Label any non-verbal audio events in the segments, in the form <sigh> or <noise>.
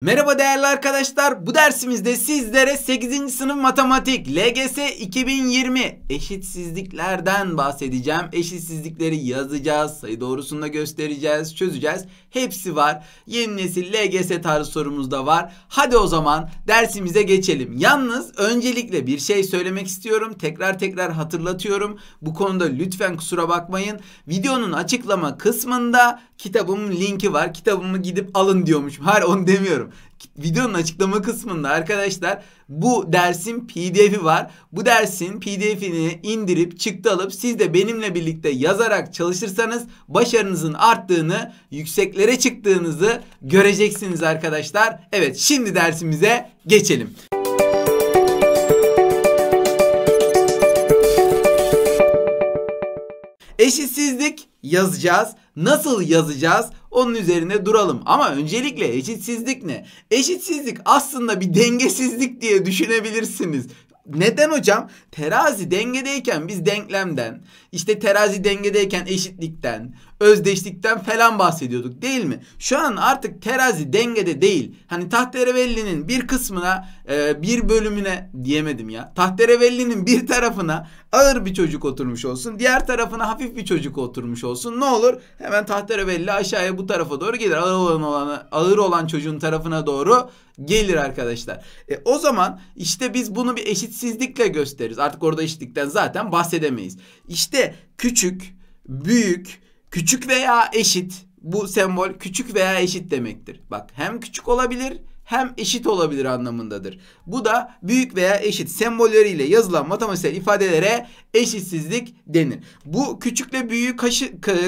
Merhaba değerli arkadaşlar. Bu dersimizde sizlere 8. sınıf matematik LGS 2020 eşitsizliklerden bahsedeceğim. Eşitsizlikleri yazacağız, sayı doğrusunda göstereceğiz, çözeceğiz. Hepsi var. Yeni nesil LGS tarzı sorumuz da var. Hadi o zaman dersimize geçelim. Yalnız öncelikle bir şey söylemek istiyorum. Tekrar tekrar hatırlatıyorum. Bu konuda lütfen kusura bakmayın. Videonun açıklama kısmında kitabımın linki var. Kitabımı gidip alın diyormuşum. Hayır onu demiyorum. Videonun açıklama kısmında arkadaşlar bu dersin pdf'i var. Bu dersin pdf'ini indirip çıktı alıp siz de benimle birlikte yazarak çalışırsanız başarınızın arttığını, yükseklere çıktığınızı göreceksiniz arkadaşlar. Evet şimdi dersimize geçelim. Eşitsizlik yazacağız nasıl yazacağız onun üzerine duralım. Ama öncelikle eşitsizlik ne? Eşitsizlik aslında bir dengesizlik diye düşünebilirsiniz. Neden hocam? Terazi dengedeyken biz denklemden, işte terazi dengedeyken eşitlikten, özdeşlikten falan bahsediyorduk değil mi? Şu an artık terazi dengede değil. Hani Tahterevelli'nin bir kısmına, e, bir bölümüne diyemedim ya. Tahterevelli'nin bir tarafına ağır bir çocuk oturmuş olsun, diğer tarafına hafif bir çocuk oturmuş olsun. Ne olur? Hemen Tahterevelli aşağıya bu tarafa doğru gelir. Ağır olan, ağır olan çocuğun tarafına doğru gelir arkadaşlar. E, o zaman işte biz bunu bir eşitsizlikle gösteririz. Artık orada eşitlikten zaten bahsedemeyiz. İşte küçük, büyük, küçük veya eşit bu sembol küçük veya eşit demektir. Bak hem küçük olabilir hem eşit olabilir anlamındadır. Bu da büyük veya eşit sembolleriyle yazılan matematiksel ifadelere eşitsizlik denir. Bu küçükle büyüğü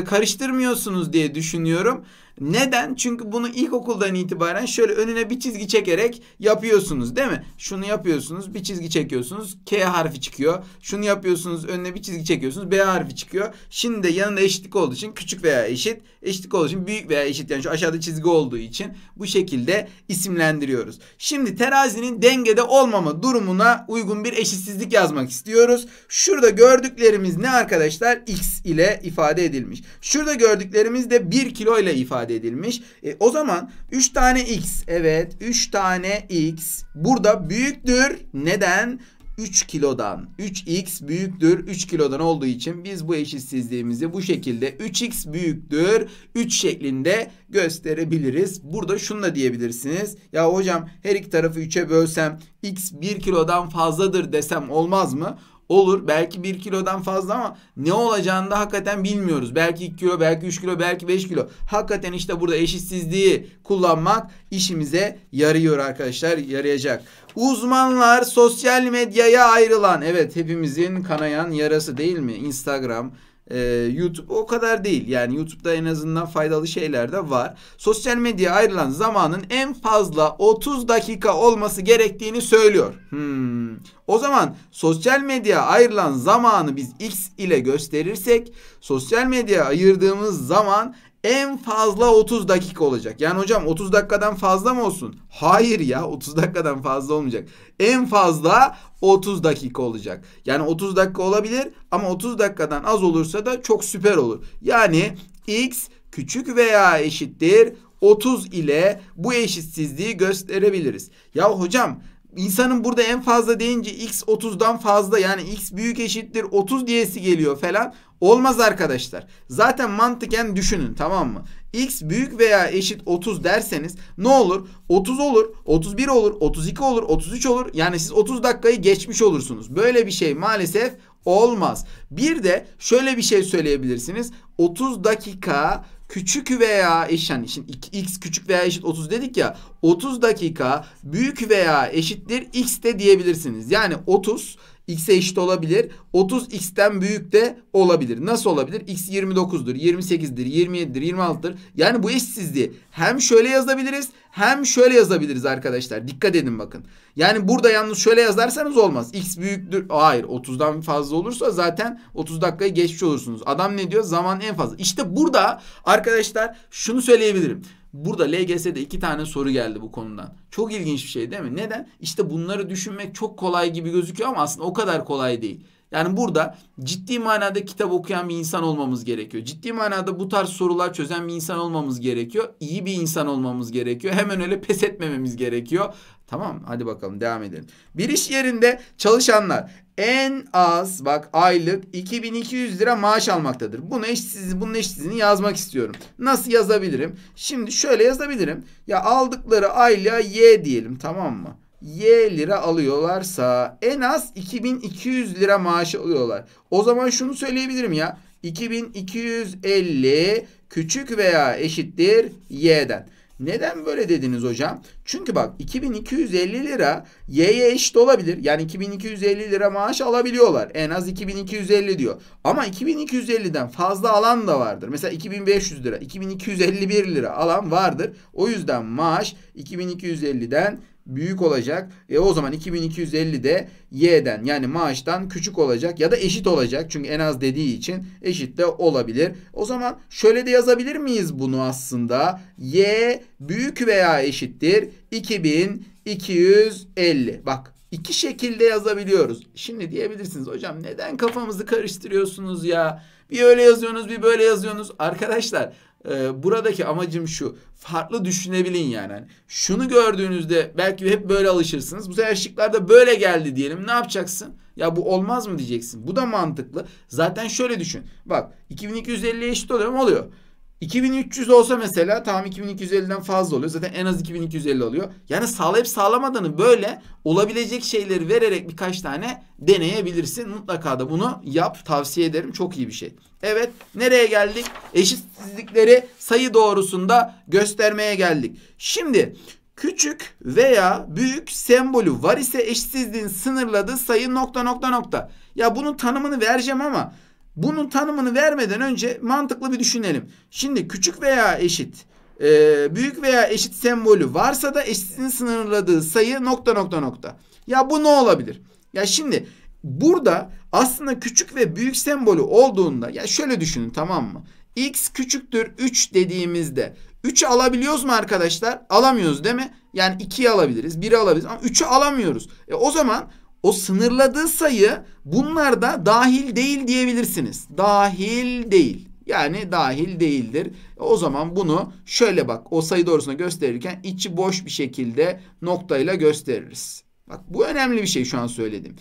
karıştırmıyorsunuz diye düşünüyorum. Neden? Çünkü bunu ilkokuldan itibaren şöyle önüne bir çizgi çekerek yapıyorsunuz değil mi? Şunu yapıyorsunuz bir çizgi çekiyorsunuz K harfi çıkıyor. Şunu yapıyorsunuz önüne bir çizgi çekiyorsunuz B harfi çıkıyor. Şimdi de yanında eşitlik olduğu için küçük veya eşit eşitlik olduğu için büyük veya eşit yani şu aşağıda çizgi olduğu için bu şekilde isimlendiriyoruz. Şimdi terazinin dengede olmama durumuna uygun bir eşitsizlik yazmak istiyoruz. Şurada gördüklerimiz ne arkadaşlar? X ile ifade edilmiş. Şurada gördüklerimiz de 1 kilo ile ifade ifade edilmiş. E, o zaman 3 tane x evet 3 tane x burada büyüktür. Neden? 3 kilodan 3x büyüktür 3 kilodan olduğu için biz bu eşitsizliğimizi bu şekilde 3x büyüktür 3 şeklinde gösterebiliriz. Burada şunu da diyebilirsiniz. Ya hocam her iki tarafı 3'e bölsem x 1 kilodan fazladır desem olmaz mı? Olur belki 1 kilodan fazla ama ne olacağını da hakikaten bilmiyoruz. Belki 2 kilo, belki 3 kilo, belki 5 kilo. Hakikaten işte burada eşitsizliği kullanmak işimize yarıyor arkadaşlar, yarayacak. Uzmanlar sosyal medyaya ayrılan, evet hepimizin kanayan yarası değil mi? Instagram, e, YouTube o kadar değil. Yani YouTube'da en azından faydalı şeyler de var. Sosyal medyaya ayrılan zamanın en fazla 30 dakika olması gerektiğini söylüyor. Hmm. O zaman sosyal medyaya ayrılan zamanı biz x ile gösterirsek sosyal medyaya ayırdığımız zaman en fazla 30 dakika olacak. Yani hocam 30 dakikadan fazla mı olsun? Hayır ya 30 dakikadan fazla olmayacak. En fazla 30 dakika olacak. Yani 30 dakika olabilir ama 30 dakikadan az olursa da çok süper olur. Yani x küçük veya eşittir 30 ile bu eşitsizliği gösterebiliriz. Ya hocam insanın burada en fazla deyince x 30'dan fazla yani x büyük eşittir 30 diyesi geliyor falan. Olmaz arkadaşlar. Zaten mantıken düşünün tamam mı? x büyük veya eşit 30 derseniz ne olur? 30 olur, 31 olur, 32 olur, 33 olur. Yani siz 30 dakikayı geçmiş olursunuz. Böyle bir şey maalesef olmaz. Bir de şöyle bir şey söyleyebilirsiniz. 30 dakika küçük veya eşit yani şimdi x küçük veya eşit 30 dedik ya 30 dakika büyük veya eşittir x de diyebilirsiniz. Yani 30 x'e eşit olabilir. 30 x'ten büyük de olabilir. Nasıl olabilir? x 29'dur, 28'dir, 27'dir, 26'dır. Yani bu eşitsizliği hem şöyle yazabiliriz hem şöyle yazabiliriz arkadaşlar. Dikkat edin bakın. Yani burada yalnız şöyle yazarsanız olmaz. X büyüktür. Hayır 30'dan fazla olursa zaten 30 dakikayı geçmiş olursunuz. Adam ne diyor? Zaman en fazla. İşte burada arkadaşlar şunu söyleyebilirim. Burada LGS'de iki tane soru geldi bu konudan. Çok ilginç bir şey değil mi? Neden? İşte bunları düşünmek çok kolay gibi gözüküyor ama aslında o kadar kolay değil. Yani burada ciddi manada kitap okuyan bir insan olmamız gerekiyor. Ciddi manada bu tarz sorular çözen bir insan olmamız gerekiyor. İyi bir insan olmamız gerekiyor. Hemen öyle pes etmememiz gerekiyor. Tamam hadi bakalım devam edelim. Bir iş yerinde çalışanlar en az bak aylık 2200 lira maaş almaktadır. Bunu eşsiz, bunun eşsizini yazmak istiyorum. Nasıl yazabilirim? Şimdi şöyle yazabilirim. Ya aldıkları aylığa Y diyelim tamam mı? Y lira alıyorlarsa en az 2200 lira maaşı alıyorlar. O zaman şunu söyleyebilirim ya. 2250 küçük veya eşittir Y'den. Neden böyle dediniz hocam? Çünkü bak 2250 lira Y'ye eşit olabilir. Yani 2250 lira maaş alabiliyorlar. En az 2250 diyor. Ama 2250'den fazla alan da vardır. Mesela 2500 lira, 2251 lira alan vardır. O yüzden maaş 2250'den büyük olacak. E o zaman 2250 de y'den yani maaştan küçük olacak ya da eşit olacak. Çünkü en az dediği için eşit de olabilir. O zaman şöyle de yazabilir miyiz bunu aslında? y büyük veya eşittir 2250. Bak iki şekilde yazabiliyoruz. Şimdi diyebilirsiniz hocam neden kafamızı karıştırıyorsunuz ya? Bir öyle yazıyorsunuz bir böyle yazıyorsunuz. Arkadaşlar e, buradaki amacım şu. Farklı düşünebilin yani. yani. Şunu gördüğünüzde belki hep böyle alışırsınız. Bu sefer şıklarda böyle geldi diyelim. Ne yapacaksın? Ya bu olmaz mı diyeceksin. Bu da mantıklı. Zaten şöyle düşün. Bak 2250 eşit oluyor mu? Oluyor. 2300 olsa mesela tam 2250'den fazla oluyor. Zaten en az 2250 oluyor. Yani sağlayıp sağlamadığını böyle olabilecek şeyleri vererek birkaç tane deneyebilirsin. Mutlaka da bunu yap. Tavsiye ederim. Çok iyi bir şey. Evet nereye geldik? Eşitsizlikleri sayı doğrusunda göstermeye geldik. Şimdi küçük veya büyük sembolü var ise eşitsizliğin sınırladığı sayı nokta nokta nokta. Ya bunun tanımını vereceğim ama bunun tanımını vermeden önce mantıklı bir düşünelim. Şimdi küçük veya eşit e, büyük veya eşit sembolü varsa da eşitsizliğin sınırladığı sayı nokta nokta nokta. Ya bu ne olabilir? Ya şimdi Burada aslında küçük ve büyük sembolü olduğunda ya şöyle düşünün tamam mı? X küçüktür 3 dediğimizde 3'ü alabiliyoruz mu arkadaşlar? Alamıyoruz değil mi? Yani 2'yi alabiliriz, 1'i alabiliriz ama 3'ü alamıyoruz. E o zaman o sınırladığı sayı bunlarda dahil değil diyebilirsiniz. Dahil değil. Yani dahil değildir. E, o zaman bunu şöyle bak o sayı doğrusuna gösterirken içi boş bir şekilde noktayla gösteririz. Bak bu önemli bir şey şu an söyledim.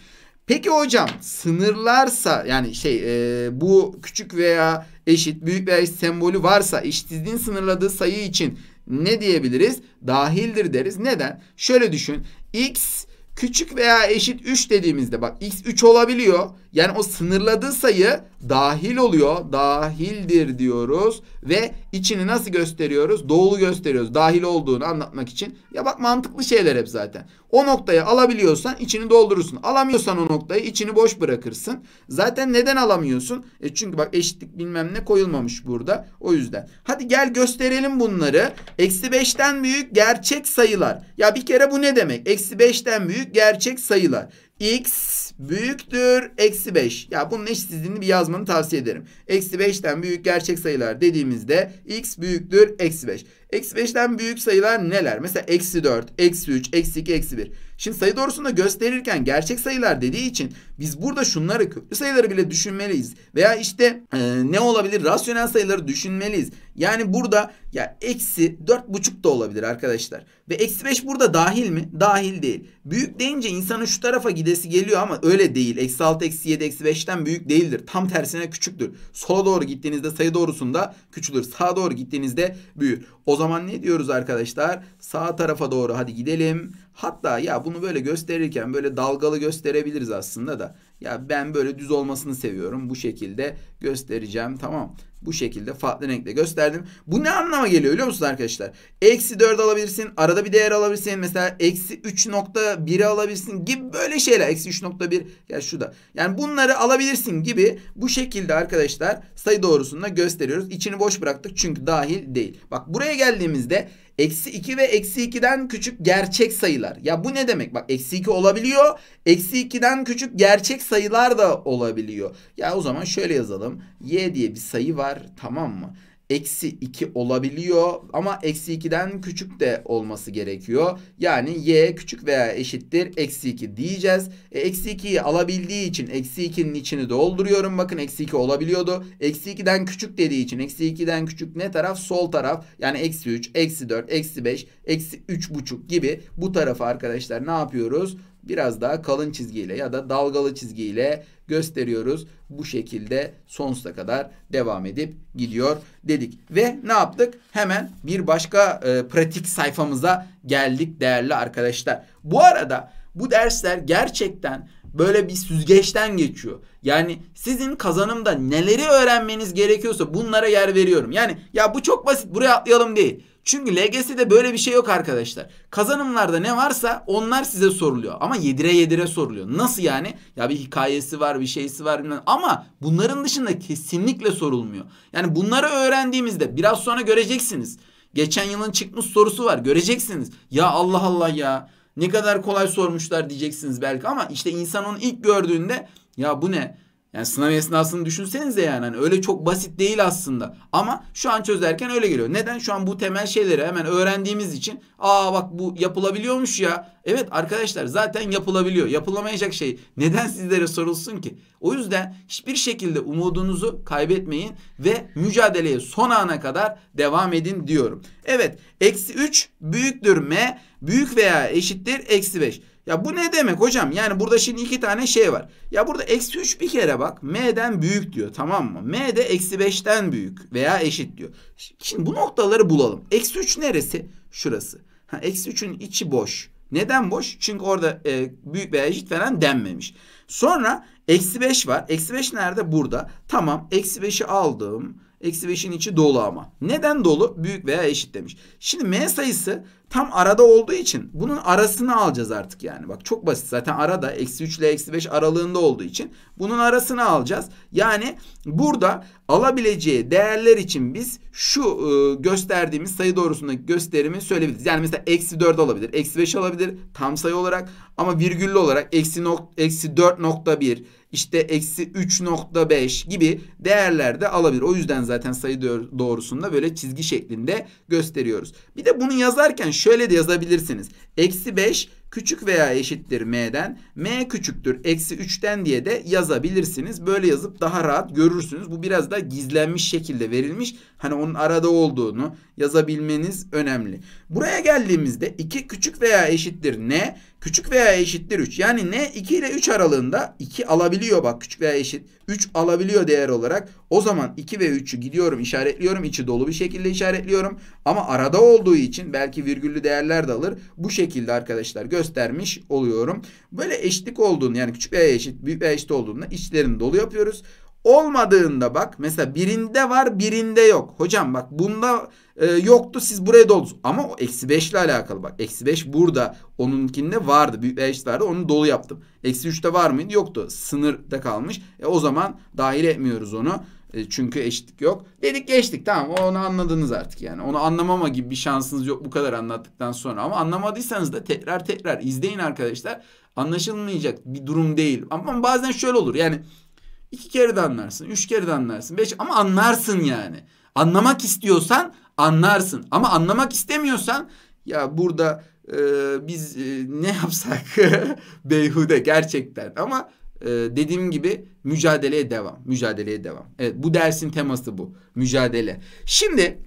Peki hocam sınırlarsa yani şey e, bu küçük veya eşit büyük veya eşit sembolü varsa eşitsizliğin sınırladığı sayı için ne diyebiliriz? Dahildir deriz. Neden? Şöyle düşün. X küçük veya eşit 3 dediğimizde bak x 3 olabiliyor. Yani o sınırladığı sayı dahil oluyor. Dahildir diyoruz ve içini nasıl gösteriyoruz? Doğulu gösteriyoruz. Dahil olduğunu anlatmak için. Ya bak mantıklı şeyler hep zaten. O noktayı alabiliyorsan içini doldurursun. Alamıyorsan o noktayı içini boş bırakırsın. Zaten neden alamıyorsun? E çünkü bak eşitlik bilmem ne koyulmamış burada. O yüzden. Hadi gel gösterelim bunları. Eksi 5'ten büyük gerçek sayılar. Ya bir kere bu ne demek? Eksi 5'ten büyük gerçek sayılar x büyüktür eksi 5. Ya bunun eşitsizliğini bir yazmanı tavsiye ederim. Eksi 5'ten büyük gerçek sayılar dediğimizde x büyüktür eksi 5. Eksi 5'ten büyük sayılar neler? Mesela eksi 4, eksi 3, eksi 2, eksi 1. Şimdi sayı doğrusunda gösterirken gerçek sayılar dediği için biz burada şunları köklü sayıları bile düşünmeliyiz. Veya işte e, ne olabilir? Rasyonel sayıları düşünmeliyiz. Yani burada ya eksi dört buçuk da olabilir arkadaşlar. Ve eksi beş burada dahil mi? Dahil değil. Büyük deyince insanın şu tarafa gidesi geliyor ama öyle değil. Eksi altı, eksi yedi, eksi beşten büyük değildir. Tam tersine küçüktür. Sola doğru gittiğinizde sayı doğrusunda küçülür. Sağa doğru gittiğinizde büyür. O zaman ne diyoruz arkadaşlar? Sağ tarafa doğru hadi gidelim. Hatta ya bu bunu böyle gösterirken böyle dalgalı gösterebiliriz aslında da. Ya ben böyle düz olmasını seviyorum. Bu şekilde göstereceğim. Tamam. Bu şekilde farklı renkle gösterdim. Bu ne anlama geliyor biliyor musunuz arkadaşlar? Eksi 4 alabilirsin. Arada bir değer alabilirsin. Mesela eksi 3.1'i alabilirsin gibi böyle şeyler. Eksi 3.1 ya şu da. Yani bunları alabilirsin gibi bu şekilde arkadaşlar sayı doğrusunda gösteriyoruz. İçini boş bıraktık çünkü dahil değil. Bak buraya geldiğimizde Eksi 2 ve eksi 2'den küçük gerçek sayılar. Ya bu ne demek? Bak eksi 2 olabiliyor. Eksi 2'den küçük gerçek sayılar da olabiliyor. Ya o zaman şöyle yazalım. Y diye bir sayı var tamam mı? eksi 2 olabiliyor ama eksi 2'den küçük de olması gerekiyor. Yani y küçük veya eşittir eksi 2 diyeceğiz. E, eksi 2'yi alabildiği için eksi 2'nin içini dolduruyorum. Bakın eksi 2 olabiliyordu. Eksi 2'den küçük dediği için eksi 2'den küçük ne taraf? Sol taraf. Yani eksi 3, eksi 4, eksi 5, eksi 3 buçuk gibi bu tarafı arkadaşlar ne yapıyoruz? biraz daha kalın çizgiyle ya da dalgalı çizgiyle gösteriyoruz. Bu şekilde sonsuza kadar devam edip gidiyor dedik. Ve ne yaptık? Hemen bir başka e, pratik sayfamıza geldik değerli arkadaşlar. Bu arada bu dersler gerçekten böyle bir süzgeçten geçiyor. Yani sizin kazanımda neleri öğrenmeniz gerekiyorsa bunlara yer veriyorum. Yani ya bu çok basit buraya atlayalım değil. Çünkü LGS'de böyle bir şey yok arkadaşlar. Kazanımlarda ne varsa onlar size soruluyor. Ama yedire yedire soruluyor. Nasıl yani? Ya bir hikayesi var, bir şeysi var bilmem. Ama bunların dışında kesinlikle sorulmuyor. Yani bunları öğrendiğimizde biraz sonra göreceksiniz. Geçen yılın çıkmış sorusu var. Göreceksiniz. Ya Allah Allah ya. Ne kadar kolay sormuşlar diyeceksiniz belki ama işte insan onu ilk gördüğünde ya bu ne? Yani sınav esnasını düşünsenize yani. Hani öyle çok basit değil aslında. Ama şu an çözerken öyle geliyor. Neden? Şu an bu temel şeyleri hemen öğrendiğimiz için aa bak bu yapılabiliyormuş ya. Evet arkadaşlar zaten yapılabiliyor. Yapılamayacak şey neden sizlere sorulsun ki? O yüzden hiçbir şekilde umudunuzu kaybetmeyin ve mücadeleye son ana kadar devam edin diyorum. Evet eksi 3 büyüktür m büyük veya eşittir eksi 5. Ya bu ne demek hocam? Yani burada şimdi iki tane şey var. Ya burada eksi 3 bir kere bak. M'den büyük diyor tamam mı? M de eksi 5'ten büyük veya eşit diyor. Şimdi bu noktaları bulalım. Eksi 3 neresi? Şurası. Ha, eksi 3'ün içi boş. Neden boş? Çünkü orada e, büyük veya eşit falan denmemiş. Sonra eksi 5 var. Eksi 5 nerede? Burada. Tamam eksi 5'i aldım. Eksi 5'in içi dolu ama. Neden dolu? Büyük veya eşit demiş. Şimdi m sayısı tam arada olduğu için bunun arasını alacağız artık yani. Bak çok basit zaten arada eksi 3 ile eksi 5 aralığında olduğu için bunun arasını alacağız. Yani burada alabileceği değerler için biz şu e, gösterdiğimiz sayı doğrusundaki gösterimi söyleyebiliriz. Yani mesela eksi 4 alabilir, eksi 5 alabilir tam sayı olarak ama virgüllü olarak eksi, nok eksi 4.1 işte eksi 3.5 gibi değerler de alabilir. O yüzden zaten sayı doğrusunda böyle çizgi şeklinde gösteriyoruz. Bir de bunu yazarken şöyle de yazabilirsiniz. Eksi 5 küçük veya eşittir m'den. m küçüktür eksi 3'ten diye de yazabilirsiniz. Böyle yazıp daha rahat görürsünüz. Bu biraz da gizlenmiş şekilde verilmiş. Hani onun arada olduğunu yazabilmeniz önemli. Buraya geldiğimizde 2 küçük veya eşittir n Küçük veya eşittir 3. Yani ne? 2 ile 3 aralığında 2 alabiliyor bak küçük veya eşit. 3 alabiliyor değer olarak. O zaman 2 ve 3'ü gidiyorum işaretliyorum. içi dolu bir şekilde işaretliyorum. Ama arada olduğu için belki virgüllü değerler de alır. Bu şekilde arkadaşlar göstermiş oluyorum. Böyle eşitlik olduğunu yani küçük veya eşit büyük veya eşit olduğunda içlerini dolu yapıyoruz. Olmadığında bak mesela birinde var birinde yok. Hocam bak bunda e, yoktu siz buraya doldunuz. Ama o eksi 5 ile alakalı bak. Eksi 5 burada onunkinde vardı. Büyük eşit vardı onu dolu yaptım. Eksi 3'te var mıydı? Yoktu. Sınırda kalmış. E, o zaman dahil etmiyoruz onu. E, çünkü eşitlik yok. Dedik geçtik tamam onu anladınız artık yani. Onu anlamama gibi bir şansınız yok bu kadar anlattıktan sonra. Ama anlamadıysanız da tekrar tekrar izleyin arkadaşlar. Anlaşılmayacak bir durum değil. Ama bazen şöyle olur yani İki kere de anlarsın. Üç kere de anlarsın. Beş ama anlarsın yani. Anlamak istiyorsan anlarsın. Ama anlamak istemiyorsan ya burada e, biz e, ne yapsak <laughs> beyhude gerçekten ama e, dediğim gibi mücadeleye devam. Mücadeleye devam. Evet bu dersin teması bu. Mücadele. Şimdi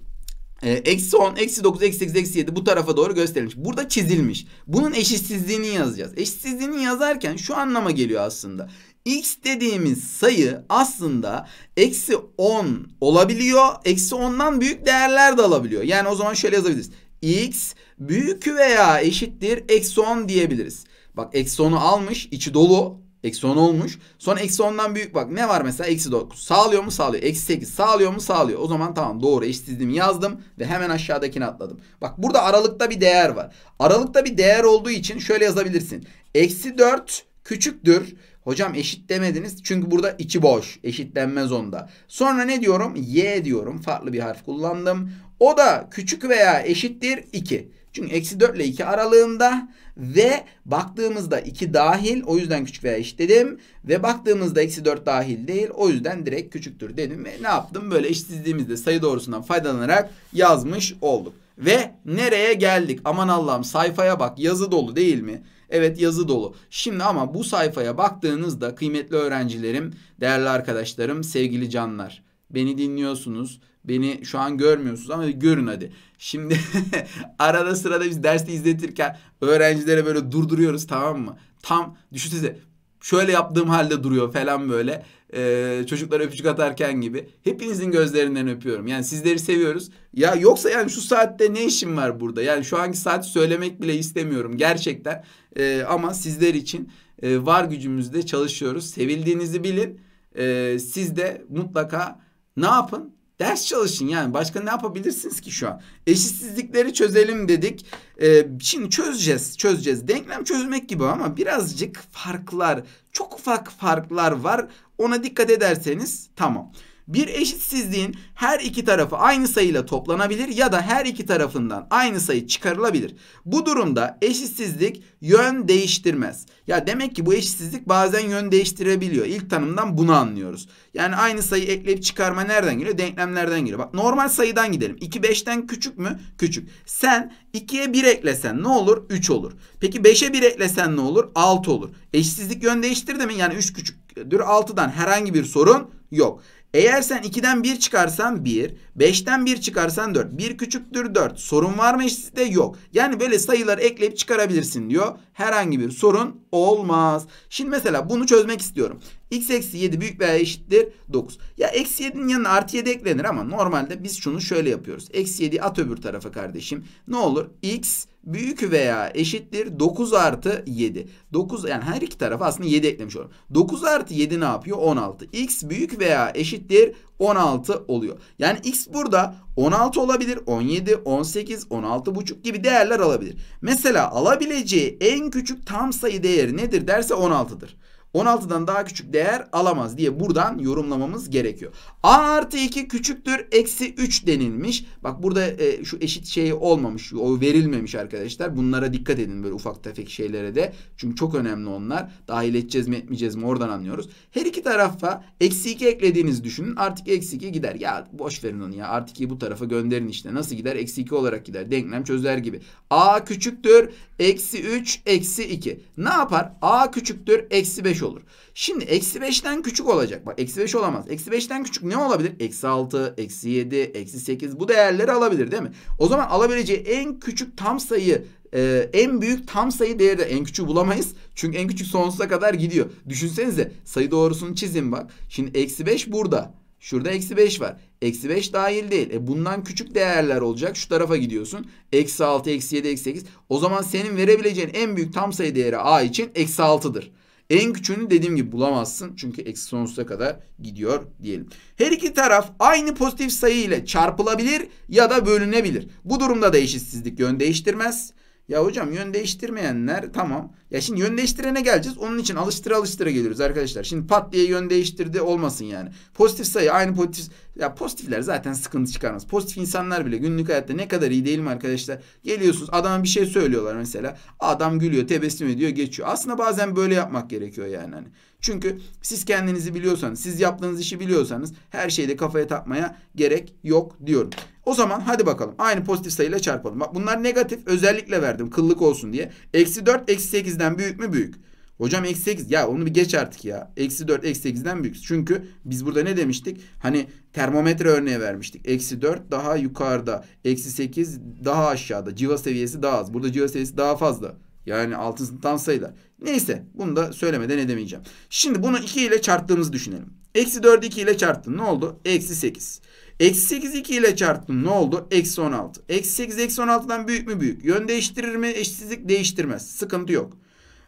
e, Eksi 10, eksi 9, eksi 8, eksi 7 bu tarafa doğru gösterilmiş. Burada çizilmiş. Bunun eşitsizliğini yazacağız. Eşitsizliğini yazarken şu anlama geliyor aslında x dediğimiz sayı aslında eksi 10 olabiliyor. Eksi 10'dan büyük değerler de alabiliyor. Yani o zaman şöyle yazabiliriz. x büyük veya eşittir eksi 10 diyebiliriz. Bak eksi 10'u almış içi dolu Eksi 10 olmuş. Sonra eksi 10'dan büyük bak ne var mesela eksi 9. Sağlıyor mu sağlıyor. Eksi 8 sağlıyor mu sağlıyor. O zaman tamam doğru eşitsizliğimi yazdım ve hemen aşağıdakini atladım. Bak burada aralıkta bir değer var. Aralıkta bir değer olduğu için şöyle yazabilirsin. Eksi 4 küçüktür. Hocam eşit demediniz. Çünkü burada içi boş. Eşitlenmez onda. Sonra ne diyorum? Y diyorum. Farklı bir harf kullandım. O da küçük veya eşittir 2. Çünkü eksi 4 ile 2 aralığında ve baktığımızda 2 dahil o yüzden küçük veya eşit dedim. Ve baktığımızda eksi 4 dahil değil o yüzden direkt küçüktür dedim. Ve ne yaptım? Böyle eşitsizliğimizde sayı doğrusundan faydalanarak yazmış olduk. Ve nereye geldik? Aman Allah'ım sayfaya bak yazı dolu değil mi? Evet yazı dolu. Şimdi ama bu sayfaya baktığınızda kıymetli öğrencilerim, değerli arkadaşlarım, sevgili canlar. Beni dinliyorsunuz. Beni şu an görmüyorsunuz ama görün hadi. Şimdi <laughs> arada sırada biz dersi izletirken öğrencilere böyle durduruyoruz tamam mı? Tam düşünsenize şöyle yaptığım halde duruyor falan böyle. Ee, çocuklara öpücük atarken gibi. Hepinizin gözlerinden öpüyorum. Yani sizleri seviyoruz. Ya yoksa yani şu saatte ne işim var burada? Yani şu anki saati söylemek bile istemiyorum gerçekten. Ee, ama sizler için e, var gücümüzde çalışıyoruz. Sevildiğinizi bilin. Ee, siz de mutlaka ne yapın? Ders çalışın yani başka ne yapabilirsiniz ki şu an? Eşitsizlikleri çözelim dedik. Ee, şimdi çözeceğiz, çözeceğiz. Denklem çözmek gibi ama birazcık farklar, çok ufak farklar var. Ona dikkat ederseniz tamam. Bir eşitsizliğin her iki tarafı aynı sayıyla toplanabilir ya da her iki tarafından aynı sayı çıkarılabilir. Bu durumda eşitsizlik yön değiştirmez. Ya demek ki bu eşitsizlik bazen yön değiştirebiliyor. İlk tanımdan bunu anlıyoruz. Yani aynı sayı ekleyip çıkarma nereden geliyor? Denklemlerden geliyor. Bak normal sayıdan gidelim. 2 5'ten küçük mü? Küçük. Sen 2'ye 1 eklesen ne olur? 3 olur. Peki 5'e 1 eklesen ne olur? 6 olur. Eşitsizlik yön değiştirdi mi? Yani 3 küçüktür 6'dan herhangi bir sorun yok. Eğer sen 2'den 1 çıkarsan 1, 5'ten 1 çıkarsan 4, 1 küçüktür 4. Sorun var mı eşitlikte? Yok. Yani böyle sayılar ekleyip çıkarabilirsin diyor. Herhangi bir sorun olmaz. Şimdi mesela bunu çözmek istiyorum. x eksi 7 büyük veya eşittir 9. Ya eksi 7'nin yanına artı 7 eklenir ama normalde biz şunu şöyle yapıyoruz. Eksi 7'yi at öbür tarafa kardeşim. Ne olur? x büyük veya eşittir 9 artı 7. 9 yani her iki taraf aslında 7 eklemiş olalım. 9 artı 7 ne yapıyor? 16. X büyük veya eşittir 16 oluyor. Yani X burada 16 olabilir, 17, 18, 16 buçuk gibi değerler alabilir. Mesela alabileceği en küçük tam sayı değeri nedir derse 16'dır. 16'dan daha küçük değer alamaz diye buradan yorumlamamız gerekiyor. A artı 2 küçüktür eksi 3 denilmiş. Bak burada e, şu eşit şey olmamış. O verilmemiş arkadaşlar. Bunlara dikkat edin böyle ufak tefek şeylere de. Çünkü çok önemli onlar. Dahil edeceğiz mi etmeyeceğiz mi oradan anlıyoruz. Her iki tarafa eksi 2 eklediğinizi düşünün. Artık eksi 2 gider. Ya boş verin onu ya. Artık 2'yi bu tarafa gönderin işte. Nasıl gider? Eksi 2 olarak gider. Denklem çözer gibi. A küçüktür eksi 3 eksi 2. Ne yapar? A küçüktür eksi 5 olur. Şimdi eksi 5'ten küçük olacak. Bak eksi 5 olamaz. Eksi 5'ten küçük ne olabilir? Eksi 6, eksi 7, eksi 8 bu değerleri alabilir değil mi? O zaman alabileceği en küçük tam sayı e, en büyük tam sayı değeri de en küçük bulamayız. Çünkü en küçük sonsuza kadar gidiyor. Düşünsenize sayı doğrusunu çizin bak. Şimdi eksi 5 burada. Şurada eksi 5 var. Eksi 5 dahil değil. E bundan küçük değerler olacak. Şu tarafa gidiyorsun. Eksi 6, eksi 7, eksi 8. O zaman senin verebileceğin en büyük tam sayı değeri A için eksi 6'dır. En küçüğünü dediğim gibi bulamazsın. Çünkü eksi sonsuza kadar gidiyor diyelim. Her iki taraf aynı pozitif sayı ile çarpılabilir ya da bölünebilir. Bu durumda da eşitsizlik yön değiştirmez. Ya hocam yön değiştirmeyenler tamam. Ya şimdi yön değiştirene geleceğiz. Onun için alıştıra alıştıra geliyoruz arkadaşlar. Şimdi pat diye yön değiştirdi olmasın yani. Pozitif sayı aynı pozitif. Ya pozitifler zaten sıkıntı çıkarmaz. Pozitif insanlar bile günlük hayatta ne kadar iyi değil mi arkadaşlar? Geliyorsunuz adama bir şey söylüyorlar mesela. Adam gülüyor tebessüm ediyor geçiyor. Aslında bazen böyle yapmak gerekiyor yani. Hani çünkü siz kendinizi biliyorsanız, siz yaptığınız işi biliyorsanız her şeyde kafaya takmaya gerek yok diyorum. O zaman hadi bakalım aynı pozitif sayıyla çarpalım. Bak bunlar negatif özellikle verdim kıllık olsun diye. Eksi 4 eksi 8'den büyük mü büyük. Hocam eksi 8 ya onu bir geç artık ya. Eksi 4 eksi 8'den büyük. Çünkü biz burada ne demiştik? Hani termometre örneği vermiştik. Eksi 4 daha yukarıda. Eksi 8 daha aşağıda. Civa seviyesi daha az. Burada civa seviyesi daha fazla. Yani altın sınıftan sayılar. Neyse bunu da söylemeden edemeyeceğim. Şimdi bunu 2 ile çarptığımızı düşünelim. Eksi 4'ü 2 ile çarptın. Ne oldu? Eksi 8. Eksi 8 2 ile çarptım. Ne oldu? Eksi 16. Eksi 8 eksi 16'dan büyük mü büyük? Yön değiştirir mi? Eşitsizlik değiştirmez. Sıkıntı yok.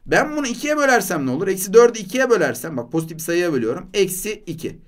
Ben bunu 2'ye bölersem ne olur? Eksi 4'ü 2'ye bölersem bak pozitif bir sayıya bölüyorum. Eksi 2.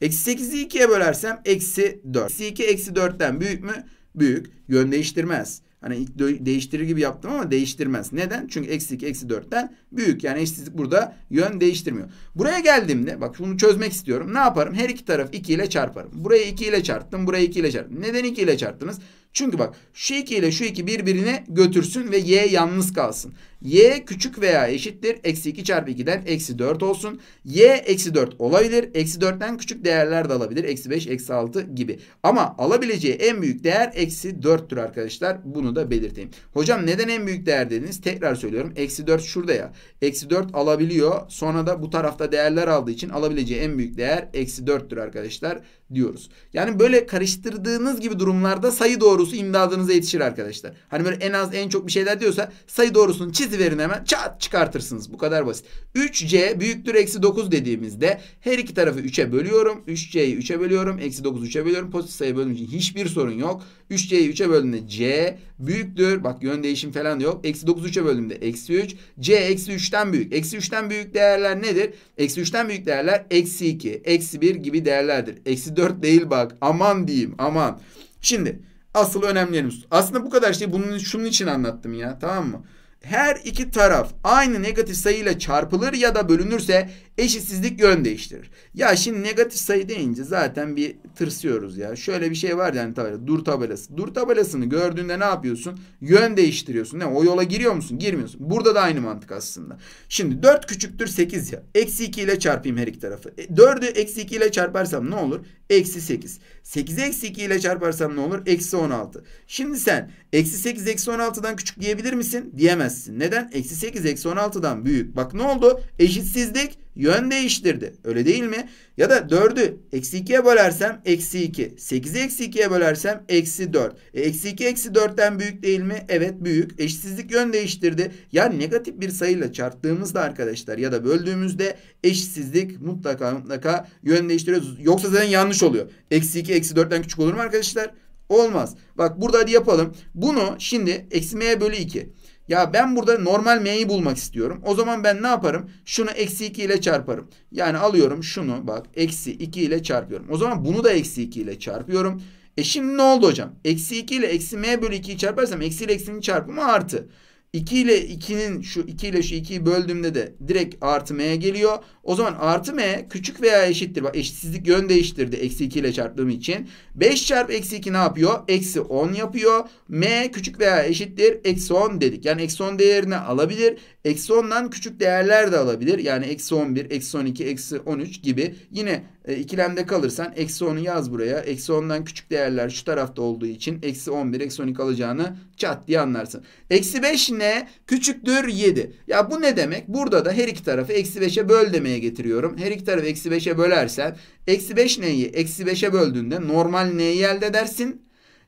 Eksi 8'i 2'ye bölersem eksi 4. Eksi 2 eksi 4'ten büyük mü? Büyük. Yön değiştirmez. Hani değiştirir gibi yaptım ama değiştirmez. Neden? Çünkü eksi 2 eksi 4'ten büyük. Yani eşitsizlik burada yön değiştirmiyor. Buraya geldiğimde bak bunu çözmek istiyorum. Ne yaparım? Her iki taraf 2 ile çarparım. Burayı 2 ile çarptım. Burayı 2 ile çarptım. Neden 2 ile çarptınız? Çünkü bak şu 2 ile şu 2 birbirine götürsün ve y yalnız kalsın y küçük veya eşittir. Eksi 2 çarpı 2'den eksi 4 olsun. y eksi 4 olabilir. Eksi 4'ten küçük değerler de alabilir. Eksi 5, eksi 6 gibi. Ama alabileceği en büyük değer eksi 4'tür arkadaşlar. Bunu da belirteyim. Hocam neden en büyük değer dediniz? Tekrar söylüyorum. Eksi 4 şurada ya. Eksi 4 alabiliyor. Sonra da bu tarafta değerler aldığı için alabileceği en büyük değer eksi 4'tür arkadaşlar diyoruz. Yani böyle karıştırdığınız gibi durumlarda sayı doğrusu imdadınıza yetişir arkadaşlar. Hani böyle en az en çok bir şeyler diyorsa sayı doğrusunu çiz Analizi verin hemen çat çıkartırsınız. Bu kadar basit. 3c büyüktür eksi 9 dediğimizde her iki tarafı 3'e bölüyorum. 3c'yi 3'e bölüyorum. Eksi 9'u 3'e bölüyorum. Pozitif sayı bölünce hiçbir sorun yok. 3c'yi 3'e bölünce c büyüktür. Bak yön değişim falan yok. Eksi 9'u 3'e bölünce eksi 3. c eksi 3'ten büyük. Eksi 3'ten büyük değerler nedir? Eksi 3'ten büyük değerler eksi 2, eksi 1 gibi değerlerdir. Eksi 4 değil bak. Aman diyeyim aman. Şimdi asıl önemli Aslında bu kadar şeyi bunun şunun için anlattım ya tamam mı? her iki taraf aynı negatif sayıyla çarpılır ya da bölünürse eşitsizlik yön değiştirir. Ya şimdi negatif sayı deyince zaten bir tırsıyoruz ya. Şöyle bir şey var yani tabela. Dur tabelası. Dur tabelasını gördüğünde ne yapıyorsun? Yön değiştiriyorsun değil mi? O yola giriyor musun? Girmiyorsun. Burada da aynı mantık aslında. Şimdi 4 küçüktür 8 ya. Eksi 2 ile çarpayım her iki tarafı. E, 4'ü eksi 2 ile çarparsam ne olur? Eksi 8. 8'i eksi 2 ile çarparsam ne olur? Eksi 16. Şimdi sen eksi 8 eksi 16'dan küçük diyebilir misin? Diyemezsin. Neden? Eksi 8 eksi 16'dan büyük. Bak ne oldu? Eşitsizlik yön değiştirdi. Öyle değil mi? Ya da 4'ü eksi 2'ye bölersem eksi 2. 8'i eksi 2'ye bölersem eksi 4. E, eksi 2 eksi 4'ten büyük değil mi? Evet büyük. Eşitsizlik yön değiştirdi. Yani negatif bir sayıyla çarptığımızda arkadaşlar ya da böldüğümüzde eşitsizlik mutlaka mutlaka yön değiştiriyoruz. Yoksa zaten yanlış oluyor. Eksi 2 eksi 4'ten küçük olur mu arkadaşlar? Olmaz. Bak burada hadi yapalım. Bunu şimdi eksi m bölü 2. Ya ben burada normal m'yi bulmak istiyorum. O zaman ben ne yaparım? Şunu eksi 2 ile çarparım. Yani alıyorum şunu bak eksi 2 ile çarpıyorum. O zaman bunu da eksi 2 ile çarpıyorum. E şimdi ne oldu hocam? Eksi 2 ile eksi m bölü 2'yi çarparsam eksi ile eksinin çarpımı artı. 2 ile 2'nin şu 2 ile şu 2'yi böldüğümde de direkt artı m'ye geliyor. O zaman artı m küçük veya eşittir. Bak eşitsizlik yön değiştirdi. Eksi 2 ile çarptığım için. 5 çarpı eksi 2 ne yapıyor? Eksi 10 yapıyor. m küçük veya eşittir. Eksi 10 dedik. Yani eksi 10 değerini alabilir. Eksi 10'dan küçük değerler de alabilir. Yani eksi 11, eksi 12, eksi 13 gibi. Yine e, ikilemde kalırsan eksi 10'u yaz buraya. Eksi 10'dan küçük değerler şu tarafta olduğu için eksi 11, eksi 12 alacağını çat diye anlarsın. Eksi 5 ne? Küçüktür 7. Ya bu ne demek? Burada da her iki tarafı eksi 5'e böl demek kademeye getiriyorum. Her iki tarafı eksi 5'e bölersen eksi 5 neyi eksi 5'e böldüğünde normal neyi elde edersin?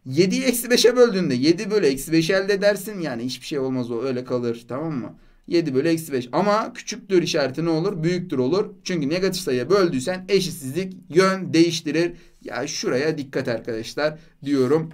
7'yi eksi 5'e böldüğünde 7 bölü eksi 5 elde edersin. Yani hiçbir şey olmaz o öyle kalır tamam mı? 7 bölü eksi 5 ama küçüktür işareti ne olur? Büyüktür olur. Çünkü negatif sayıya böldüysen eşitsizlik yön değiştirir. Ya şuraya dikkat arkadaşlar diyorum.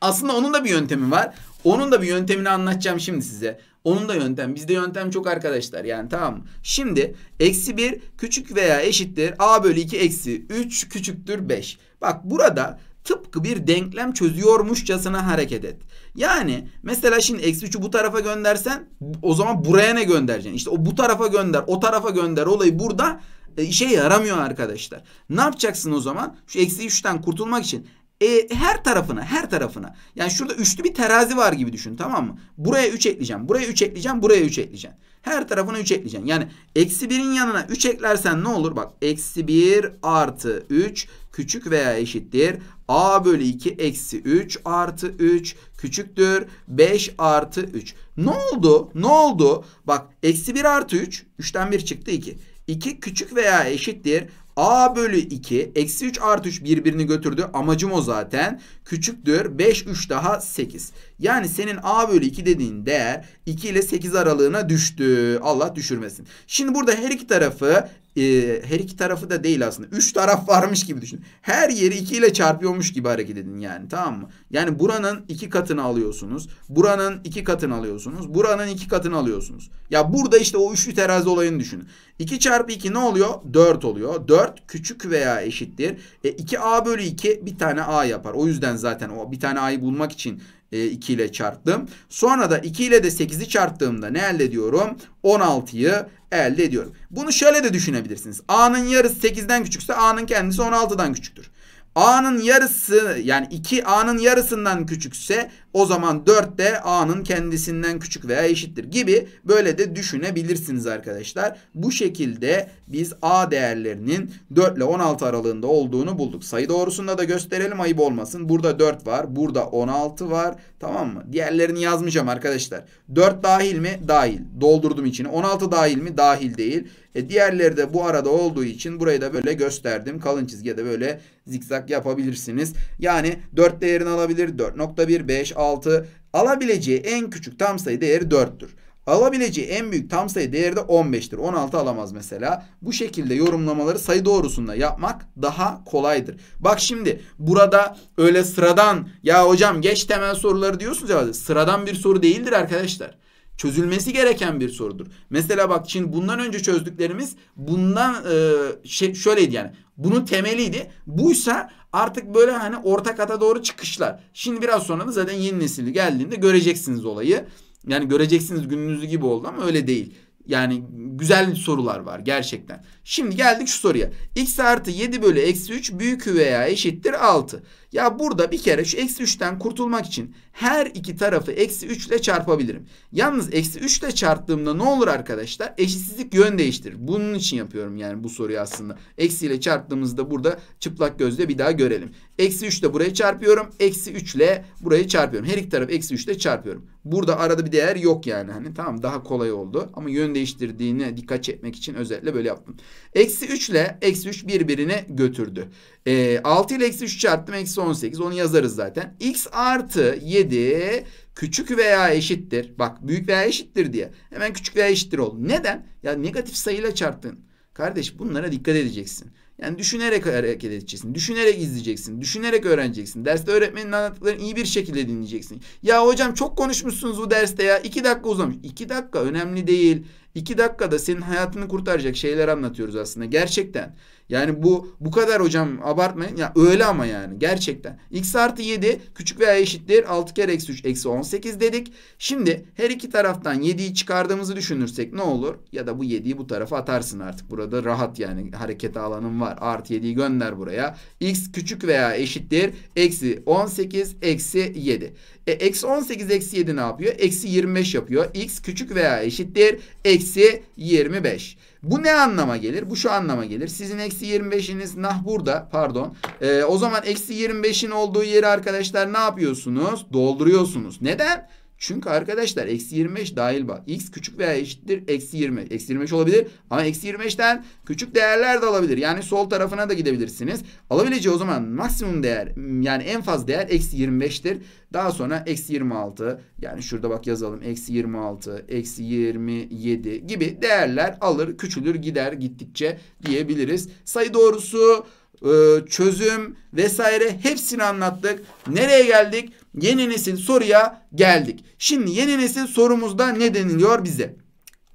Aslında onun da bir yöntemi var. Onun da bir yöntemini anlatacağım şimdi size. Onun da yöntem. Bizde yöntem çok arkadaşlar yani tamam Şimdi eksi 1 küçük veya eşittir. A bölü 2 eksi 3 küçüktür 5. Bak burada tıpkı bir denklem çözüyormuşçasına hareket et. Yani mesela şimdi eksi 3'ü bu tarafa göndersen o zaman buraya ne göndereceksin? İşte o bu tarafa gönder, o tarafa gönder olayı burada e, işe yaramıyor arkadaşlar. Ne yapacaksın o zaman? Şu eksi 3'ten kurtulmak için e, her tarafına her tarafına. Yani şurada üçlü bir terazi var gibi düşün tamam mı? Buraya 3 ekleyeceğim. Buraya 3 ekleyeceğim. Buraya 3 ekleyeceğim. Her tarafına 3 ekleyeceğim. Yani eksi 1'in yanına 3 eklersen ne olur? Bak eksi 1 artı 3 küçük veya eşittir. A bölü 2 eksi 3 artı 3 küçüktür. 5 artı 3. Ne oldu? Ne oldu? Bak eksi 1 artı 3. 3'ten 1 çıktı 2. 2 küçük veya eşittir. A bölü 2 eksi 3 artı 3 birbirini götürdü. Amacım o zaten. Küçüktür. 5 3 daha 8. Yani senin A bölü 2 dediğin değer 2 ile 8 aralığına düştü. Allah düşürmesin. Şimdi burada her iki tarafı e, her iki tarafı da değil aslında. Üç taraf varmış gibi düşün. Her yeri iki ikiyle çarpıyormuş gibi hareket edin yani tamam mı? Yani buranın iki katını alıyorsunuz. Buranın iki katını alıyorsunuz. Buranın iki katını alıyorsunuz. Ya burada işte o üçlü terazi olayını düşünün. 2 çarpı 2 ne oluyor? 4 oluyor. 4 küçük veya eşittir. E, 2a bölü 2 bir tane a yapar. O yüzden zaten o bir tane a'yı bulmak için e, 2 ile çarptım. Sonra da 2 ile de 8'i çarptığımda ne elde ediyorum? 16'yı elde ediyorum. Bunu şöyle de düşünebilirsiniz. A'nın yarısı 8'den küçükse A'nın kendisi 16'dan küçüktür. A'nın yarısı yani 2 A'nın yarısından küçükse o zaman 4 de A'nın kendisinden küçük veya eşittir gibi böyle de düşünebilirsiniz arkadaşlar. Bu şekilde biz A değerlerinin 4 ile 16 aralığında olduğunu bulduk. Sayı doğrusunda da gösterelim ayıp olmasın. Burada 4 var. Burada 16 var. Tamam mı? Diğerlerini yazmayacağım arkadaşlar. 4 dahil mi? Dahil. Doldurdum içini. 16 dahil mi? Dahil değil. E diğerleri de bu arada olduğu için burayı da böyle gösterdim. Kalın çizgiye de böyle zikzak yapabilirsiniz. Yani 4 değerini alabilir. 4.1, 5, 6. Alabileceği en küçük tam sayı değeri 4'tür. Alabileceği en büyük tam sayı değeri de 15'tir. 16 alamaz mesela. Bu şekilde yorumlamaları sayı doğrusunda yapmak daha kolaydır. Bak şimdi burada öyle sıradan ya hocam geç temel soruları diyorsunuz ya sıradan bir soru değildir arkadaşlar çözülmesi gereken bir sorudur. Mesela bak Çin bundan önce çözdüklerimiz bundan e, şey, şöyleydi yani. Bunun temeliydi. Buysa artık böyle hani orta kata doğru çıkışlar. Şimdi biraz sonra da zaten yeni nesil geldiğinde göreceksiniz olayı. Yani göreceksiniz gününüzü gibi oldu ama öyle değil. Yani güzel sorular var gerçekten. Şimdi geldik şu soruya. x artı 7 bölü eksi 3 büyük veya eşittir 6. Ya burada bir kere şu eksi 3'ten kurtulmak için her iki tarafı eksi 3 ile çarpabilirim. Yalnız eksi 3 ile çarptığımda ne olur arkadaşlar? Eşitsizlik yön değiştirir. Bunun için yapıyorum yani bu soruyu aslında. Eksi ile çarptığımızda burada çıplak gözle bir daha görelim. Eksi 3 ile buraya çarpıyorum. Eksi 3 ile buraya çarpıyorum. Her iki tarafı eksi 3 ile çarpıyorum. Burada arada bir değer yok yani. Hani tamam daha kolay oldu. Ama yön değiştirdiğine dikkat çekmek için özellikle böyle yaptım. Eksi 3 ile eksi 3 birbirine götürdü. Ee, 6 ile eksi 3 çarptım. Eksi 18 onu yazarız zaten. X artı 7 küçük veya eşittir. Bak büyük veya eşittir diye. Hemen küçük veya eşittir ol. Neden? Ya negatif sayıyla çarptın. Kardeş bunlara dikkat edeceksin. Yani düşünerek hareket edeceksin. Düşünerek izleyeceksin. Düşünerek öğreneceksin. Derste öğretmenin anlattıklarını iyi bir şekilde dinleyeceksin. Ya hocam çok konuşmuşsunuz bu derste ya. iki dakika uzamış. İki dakika önemli değil. 2 dakikada senin hayatını kurtaracak şeyler anlatıyoruz aslında gerçekten. Yani bu bu kadar hocam abartmayın. Ya öyle ama yani gerçekten. X artı 7 küçük veya eşittir 6 kere eksi 3 eksi 18 dedik. Şimdi her iki taraftan 7'yi çıkardığımızı düşünürsek ne olur? Ya da bu 7'yi bu tarafa atarsın artık. Burada rahat yani hareket alanın var. Artı 7'yi gönder buraya. X küçük veya eşittir eksi 18 eksi 7. E, eksi 18 eksi 7 ne yapıyor? Eksi 25 yapıyor. X küçük veya eşittir. Eksi 25. Bu ne anlama gelir? Bu şu anlama gelir. Sizin eksi 25'iniz nah burada pardon. E, o zaman eksi 25'in olduğu yeri arkadaşlar ne yapıyorsunuz? Dolduruyorsunuz. Neden? Çünkü arkadaşlar eksi 25 dahil var. X küçük veya eşittir eksi 20. Eksi 25 olabilir ama eksi 25'ten küçük değerler de alabilir. Yani sol tarafına da gidebilirsiniz. Alabileceği o zaman maksimum değer yani en fazla değer eksi 25'tir. Daha sonra eksi 26 yani şurada bak yazalım eksi 26, eksi 27 gibi değerler alır küçülür gider gittikçe diyebiliriz. Sayı doğrusu ıı, çözüm vesaire hepsini anlattık. Nereye geldik? yeni nesil soruya geldik. Şimdi yeni nesil sorumuzda ne deniliyor bize?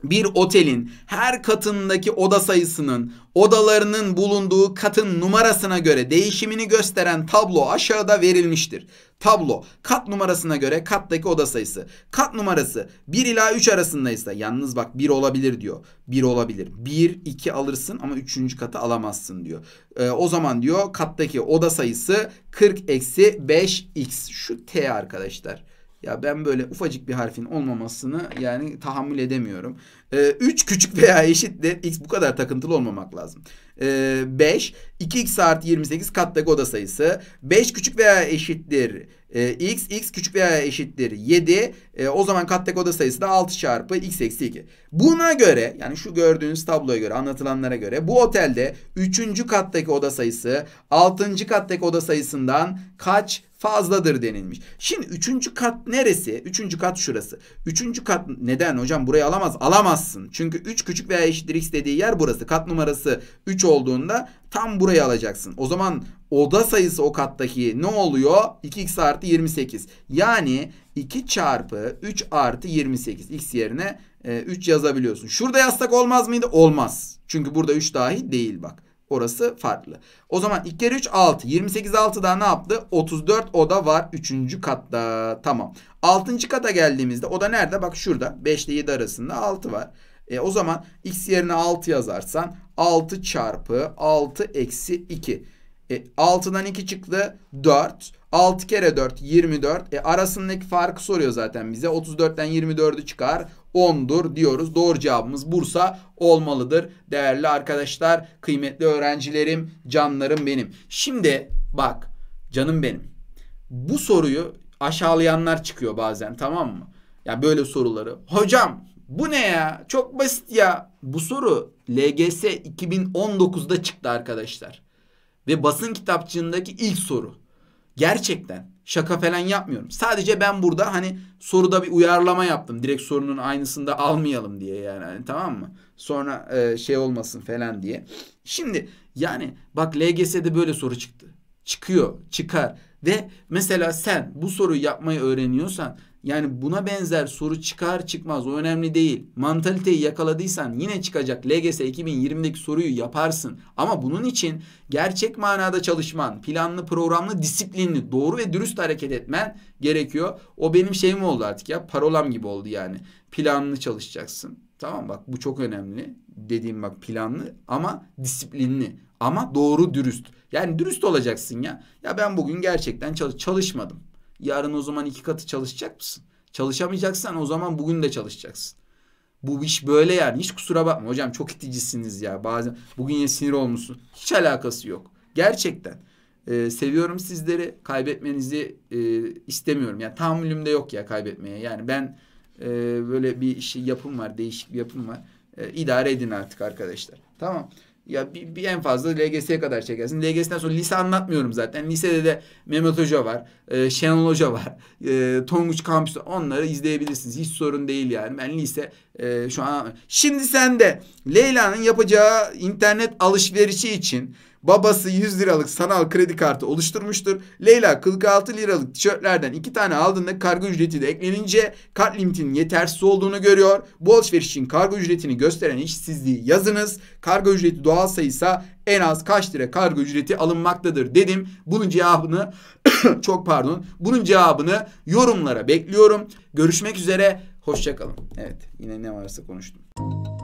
bir otelin her katındaki oda sayısının odalarının bulunduğu katın numarasına göre değişimini gösteren tablo aşağıda verilmiştir. Tablo kat numarasına göre kattaki oda sayısı. Kat numarası 1 ila 3 arasındaysa yalnız bak 1 olabilir diyor. 1 olabilir. 1 2 alırsın ama 3. katı alamazsın diyor. E, o zaman diyor kattaki oda sayısı 40 eksi 5x. Şu t arkadaşlar. Ya ben böyle ufacık bir harfin olmamasını yani tahammül edemiyorum. 3 ee, küçük <laughs> veya eşit de x bu kadar takıntılı olmamak lazım. 5 ee, 2x artı 28 kattaki oda sayısı. 5 küçük veya eşittir e, x, x küçük veya eşittir 7. E, o zaman kattaki oda sayısı da 6 çarpı x eksi 2. Buna göre yani şu gördüğünüz tabloya göre anlatılanlara göre bu otelde 3. kattaki oda sayısı 6. kattaki oda sayısından kaç fazladır denilmiş. Şimdi üçüncü kat neresi? Üçüncü kat şurası. Üçüncü kat neden hocam burayı alamaz? Alamazsın. Çünkü 3 küçük veya eşittir x dediği yer burası. Kat numarası 3 olduğunda tam burayı alacaksın. O zaman oda sayısı o kattaki ne oluyor? 2x artı 28. Yani 2 çarpı 3 artı 28. X yerine e, 3 yazabiliyorsun. Şurada yazsak olmaz mıydı? Olmaz. Çünkü burada 3 dahil değil bak. Orası farklı. O zaman 2 kere 3 6. 28 6 daha ne yaptı? 34 oda var 3. katta. Tamam. 6. kata geldiğimizde oda nerede? Bak şurada. 5 ile 7 arasında 6 var. E, o zaman x yerine 6 yazarsan 6 çarpı 6 eksi 2. E, 6'dan 2 çıktı 4. 6 kere 4 24. E, arasındaki farkı soruyor zaten bize. 34'ten 24'ü çıkar. 10'dur diyoruz. Doğru cevabımız Bursa olmalıdır. Değerli arkadaşlar, kıymetli öğrencilerim, canlarım benim. Şimdi bak canım benim. Bu soruyu aşağılayanlar çıkıyor bazen tamam mı? Ya böyle soruları. Hocam bu ne ya? Çok basit ya. Bu soru LGS 2019'da çıktı arkadaşlar. Ve basın kitapçığındaki ilk soru. Gerçekten şaka falan yapmıyorum. Sadece ben burada hani soruda bir uyarlama yaptım. Direkt sorunun aynısını da almayalım diye yani hani, tamam mı? Sonra e, şey olmasın falan diye. Şimdi yani bak LGS'de böyle soru çıktı. Çıkıyor, çıkar ve mesela sen bu soruyu yapmayı öğreniyorsan yani buna benzer soru çıkar çıkmaz o önemli değil. Mantaliteyi yakaladıysan yine çıkacak LGS 2020'deki soruyu yaparsın. Ama bunun için gerçek manada çalışman, planlı, programlı, disiplinli, doğru ve dürüst hareket etmen gerekiyor. O benim şeyim oldu artık ya parolam gibi oldu yani. Planlı çalışacaksın. Tamam bak bu çok önemli. Dediğim bak planlı ama disiplinli ama doğru dürüst. Yani dürüst olacaksın ya. Ya ben bugün gerçekten çalış çalışmadım. Yarın o zaman iki katı çalışacak mısın? Çalışamayacaksan o zaman bugün de çalışacaksın. Bu iş böyle yani. Hiç kusura bakma hocam çok iticisiniz ya. Bazen bugün ya sinir olmuşsun. Hiç alakası yok. Gerçekten. Ee, seviyorum sizleri. Kaybetmenizi e, istemiyorum. Yani tahammülüm de yok ya kaybetmeye. Yani ben e, böyle bir şey yapım var. Değişik bir yapım var. E, idare edin artık arkadaşlar. Tamam. Ya bir, bir en fazla LGS'ye kadar çekersin. LGS'den sonra lise anlatmıyorum zaten. Lisede de Mehmet Hoca var, e, Şenol Hoca var, <laughs> e, Tonguç Kampüsü onları izleyebilirsiniz. Hiç sorun değil yani. Ben lise e, şu an... Şimdi sen de Leyla'nın yapacağı internet alışverişi için Babası 100 liralık sanal kredi kartı oluşturmuştur. Leyla 46 liralık tişörtlerden 2 tane aldığında kargo ücreti de eklenince kart limitinin yetersiz olduğunu görüyor. Bu alışveriş için kargo ücretini gösteren işsizliği yazınız. Kargo ücreti doğal sayısa en az kaç lira kargo ücreti alınmaktadır dedim. Bunun cevabını <coughs> çok pardon. Bunun cevabını yorumlara bekliyorum. Görüşmek üzere. Hoşçakalın. Evet yine ne varsa konuştum.